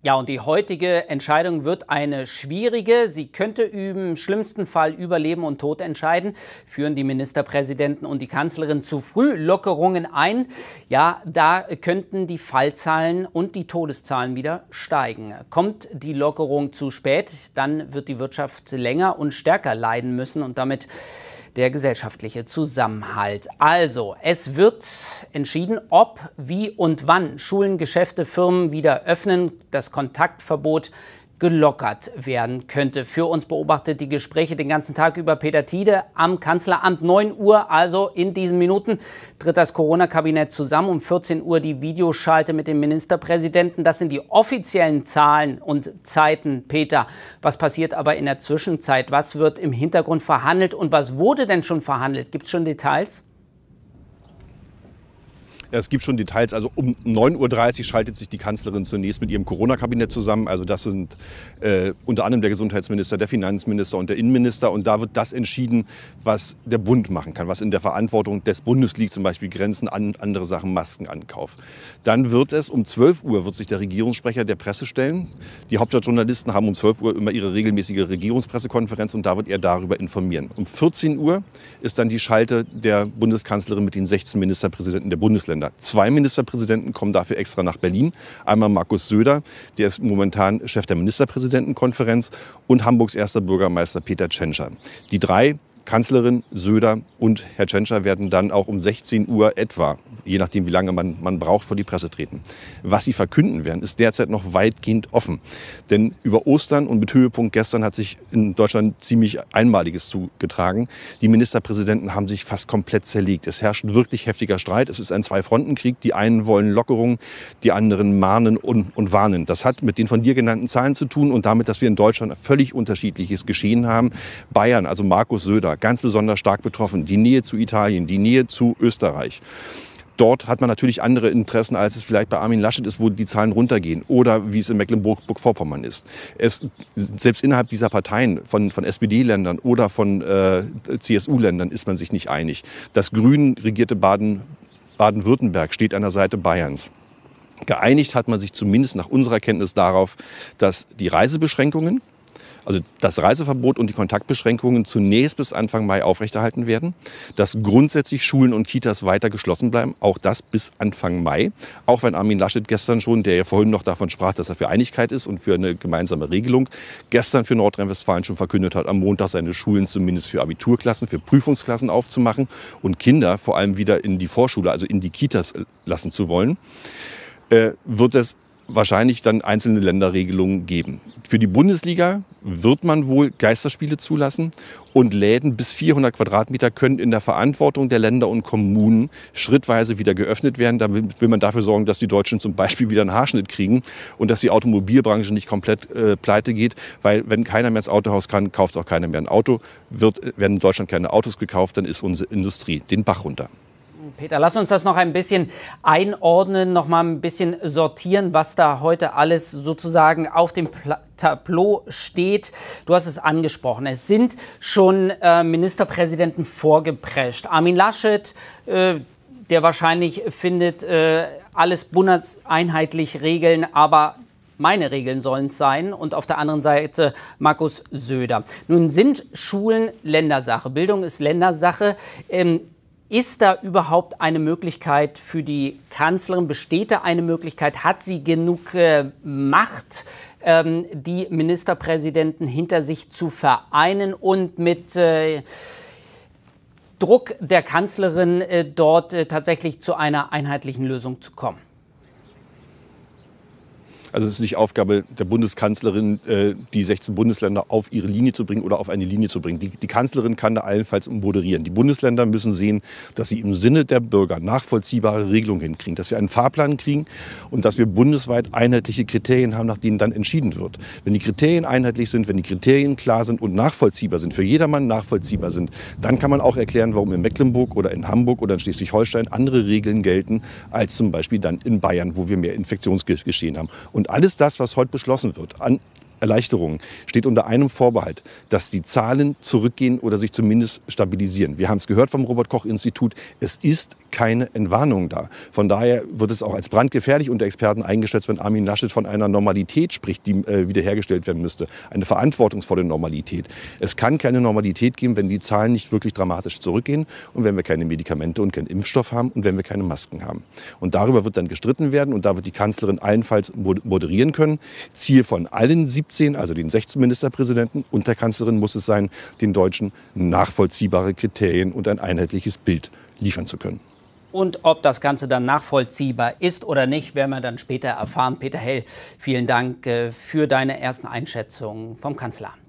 Ja, und die heutige Entscheidung wird eine schwierige. Sie könnte im schlimmsten Fall über Leben und Tod entscheiden. Führen die Ministerpräsidenten und die Kanzlerin zu früh Lockerungen ein? Ja, da könnten die Fallzahlen und die Todeszahlen wieder steigen. Kommt die Lockerung zu spät, dann wird die Wirtschaft länger und stärker leiden müssen und damit der gesellschaftliche Zusammenhalt. Also, es wird entschieden, ob, wie und wann Schulen, Geschäfte, Firmen wieder öffnen. Das Kontaktverbot gelockert werden könnte. Für uns beobachtet die Gespräche den ganzen Tag über Peter Tiede am Kanzleramt. 9 Uhr, also in diesen Minuten, tritt das Corona-Kabinett zusammen. Um 14 Uhr die Videoschalte mit dem Ministerpräsidenten. Das sind die offiziellen Zahlen und Zeiten, Peter. Was passiert aber in der Zwischenzeit? Was wird im Hintergrund verhandelt und was wurde denn schon verhandelt? Gibt es schon Details? Es gibt schon Details. Also um 9.30 Uhr schaltet sich die Kanzlerin zunächst mit ihrem Corona-Kabinett zusammen. Also das sind äh, unter anderem der Gesundheitsminister, der Finanzminister und der Innenminister. Und da wird das entschieden, was der Bund machen kann, was in der Verantwortung des Bundes liegt, zum Beispiel Grenzen an andere Sachen, Maskenankauf. Dann wird es um 12 Uhr wird sich der Regierungssprecher der Presse stellen. Die Hauptstadtjournalisten haben um 12 Uhr immer ihre regelmäßige Regierungspressekonferenz und da wird er darüber informieren. Um 14 Uhr ist dann die Schalte der Bundeskanzlerin mit den 16 Ministerpräsidenten der Bundesländer. Bundesländer. Zwei Ministerpräsidenten kommen dafür extra nach Berlin. Einmal Markus Söder, der ist momentan Chef der Ministerpräsidentenkonferenz, und Hamburgs erster Bürgermeister Peter Tschentscher. Die drei Kanzlerin Söder und Herr Tschentscher werden dann auch um 16 Uhr etwa, je nachdem wie lange man, man braucht, vor die Presse treten. Was sie verkünden werden, ist derzeit noch weitgehend offen. Denn über Ostern und mit Höhepunkt gestern hat sich in Deutschland ziemlich Einmaliges zugetragen. Die Ministerpräsidenten haben sich fast komplett zerlegt. Es herrscht wirklich heftiger Streit. Es ist ein Zwei-Fronten-Krieg. Die einen wollen Lockerungen, die anderen mahnen und, und warnen. Das hat mit den von dir genannten Zahlen zu tun und damit, dass wir in Deutschland völlig unterschiedliches Geschehen haben. Bayern, also Markus Söder, ganz besonders stark betroffen. Die Nähe zu Italien, die Nähe zu Österreich. Dort hat man natürlich andere Interessen, als es vielleicht bei Armin Laschet ist, wo die Zahlen runtergehen oder wie es in Mecklenburg-Vorpommern ist. Es, selbst innerhalb dieser Parteien von, von SPD-Ländern oder von äh, CSU-Ländern ist man sich nicht einig. Das grün regierte Baden, Baden-Württemberg steht an der Seite Bayerns. Geeinigt hat man sich zumindest nach unserer Kenntnis darauf, dass die Reisebeschränkungen, also das Reiseverbot und die Kontaktbeschränkungen zunächst bis Anfang Mai aufrechterhalten werden, dass grundsätzlich Schulen und Kitas weiter geschlossen bleiben, auch das bis Anfang Mai, auch wenn Armin Laschet gestern schon, der ja vorhin noch davon sprach, dass er für Einigkeit ist und für eine gemeinsame Regelung, gestern für Nordrhein-Westfalen schon verkündet hat, am Montag seine Schulen zumindest für Abiturklassen, für Prüfungsklassen aufzumachen und Kinder vor allem wieder in die Vorschule, also in die Kitas lassen zu wollen, äh, wird das wahrscheinlich dann einzelne Länderregelungen geben. Für die Bundesliga wird man wohl Geisterspiele zulassen und Läden bis 400 Quadratmeter können in der Verantwortung der Länder und Kommunen schrittweise wieder geöffnet werden. Da will man dafür sorgen, dass die Deutschen zum Beispiel wieder einen Haarschnitt kriegen und dass die Automobilbranche nicht komplett äh, pleite geht, weil wenn keiner mehr ins Autohaus kann, kauft auch keiner mehr ein Auto. Wird, werden in Deutschland keine Autos gekauft, dann ist unsere Industrie den Bach runter. Peter, lass uns das noch ein bisschen einordnen, noch mal ein bisschen sortieren, was da heute alles sozusagen auf dem Pla Tableau steht. Du hast es angesprochen. Es sind schon äh, Ministerpräsidenten vorgeprescht. Armin Laschet, äh, der wahrscheinlich findet, äh, alles bundeseinheitlich regeln, aber meine Regeln sollen es sein und auf der anderen Seite Markus Söder. Nun sind Schulen Ländersache, Bildung ist Ländersache. Ähm, ist da überhaupt eine Möglichkeit für die Kanzlerin? Besteht da eine Möglichkeit? Hat sie genug äh, Macht, ähm, die Ministerpräsidenten hinter sich zu vereinen und mit äh, Druck der Kanzlerin äh, dort äh, tatsächlich zu einer einheitlichen Lösung zu kommen? Also es ist nicht Aufgabe der Bundeskanzlerin, äh, die 16 Bundesländer auf ihre Linie zu bringen oder auf eine Linie zu bringen. Die, die Kanzlerin kann da allenfalls moderieren. Die Bundesländer müssen sehen, dass sie im Sinne der Bürger nachvollziehbare Regelungen hinkriegen, dass wir einen Fahrplan kriegen und dass wir bundesweit einheitliche Kriterien haben, nach denen dann entschieden wird. Wenn die Kriterien einheitlich sind, wenn die Kriterien klar sind und nachvollziehbar sind, für jedermann nachvollziehbar sind, dann kann man auch erklären, warum in Mecklenburg oder in Hamburg oder in Schleswig-Holstein andere Regeln gelten als zum Beispiel dann in Bayern, wo wir mehr Infektionsgeschehen haben. Und und alles das, was heute beschlossen wird, an Erleichterungen steht unter einem Vorbehalt, dass die Zahlen zurückgehen oder sich zumindest stabilisieren. Wir haben es gehört vom Robert Koch Institut, es ist keine Entwarnung da. Von daher wird es auch als brandgefährlich unter Experten eingeschätzt, wenn Armin Laschet von einer Normalität spricht, die äh, wiederhergestellt werden müsste, eine verantwortungsvolle Normalität. Es kann keine Normalität geben, wenn die Zahlen nicht wirklich dramatisch zurückgehen und wenn wir keine Medikamente und keinen Impfstoff haben und wenn wir keine Masken haben. Und darüber wird dann gestritten werden und da wird die Kanzlerin allenfalls moderieren können. Ziel von allen 17 17, also den 16 Ministerpräsidenten und der Kanzlerin muss es sein, den Deutschen nachvollziehbare Kriterien und ein einheitliches Bild liefern zu können. Und ob das Ganze dann nachvollziehbar ist oder nicht, werden wir dann später erfahren. Peter Hell, vielen Dank äh, für deine ersten Einschätzungen vom Kanzleramt.